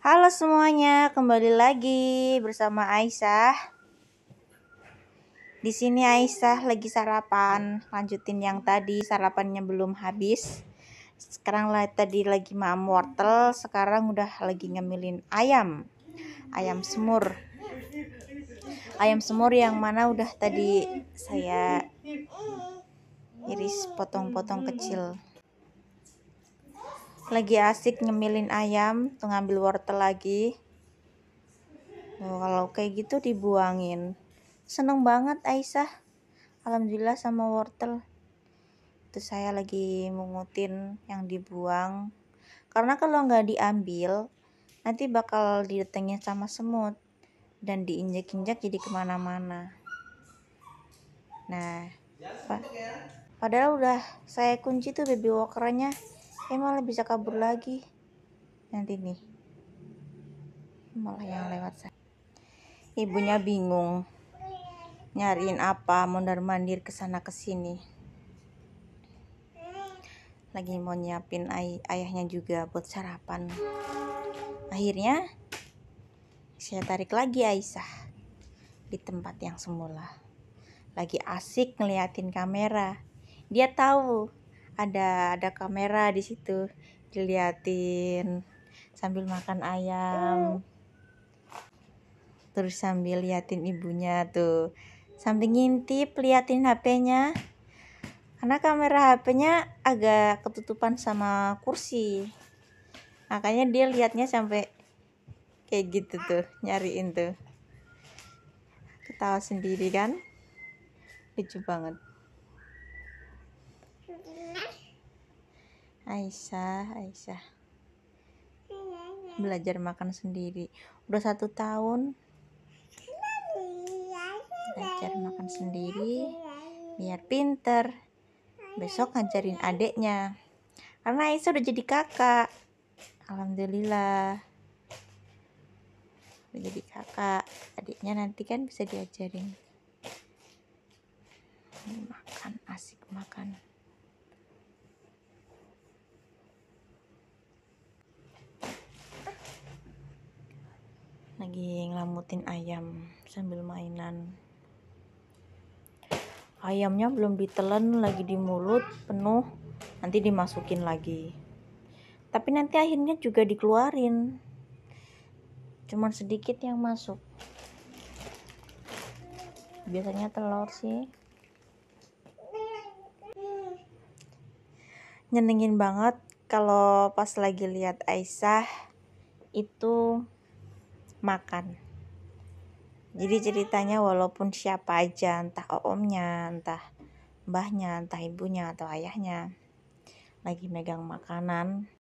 Halo semuanya, kembali lagi bersama Aisyah. Di sini Aisyah lagi sarapan, lanjutin yang tadi sarapannya belum habis. Sekarang lah tadi lagi mam wortel, sekarang udah lagi ngemilin ayam. Ayam semur. Ayam semur yang mana udah tadi saya iris potong-potong kecil lagi asik nyemilin ayam tuh ngambil wortel lagi Oh, kalau kayak gitu dibuangin seneng banget Aisyah Alhamdulillah sama wortel itu saya lagi mengutin yang dibuang karena kalau nggak diambil nanti bakal didetengin sama semut dan diinjak-injak jadi kemana-mana nah pa padahal udah saya kunci tuh baby walkernya saya malah bisa kabur lagi nanti nih malah yang lewat saya ibunya bingung nyariin apa mondar mandir kesana kesini lagi mau nyiapin ay ayahnya juga buat sarapan akhirnya saya tarik lagi Aisyah di tempat yang semula lagi asik ngeliatin kamera dia tahu ada ada kamera di situ diliatin sambil makan ayam terus sambil liatin ibunya tuh sambil ngintip liatin HP-nya karena kamera HP-nya agak ketutupan sama kursi makanya dia liatnya sampai kayak gitu tuh nyariin tuh ketawa sendiri kan lucu banget Aisyah Aisyah belajar makan sendiri udah satu tahun belajar makan sendiri biar pinter besok ngajarin adeknya karena Aisyah udah jadi kakak Alhamdulillah udah jadi kakak adiknya nanti kan bisa diajarin makan asik makan lagi ngelamutin ayam sambil mainan ayamnya belum ditelan lagi di mulut penuh nanti dimasukin lagi tapi nanti akhirnya juga dikeluarin cuman sedikit yang masuk biasanya telur sih nyenengin banget kalau pas lagi lihat Aisyah itu makan. Jadi ceritanya walaupun siapa aja, entah omnya, entah mbahnya, entah ibunya atau ayahnya lagi megang makanan,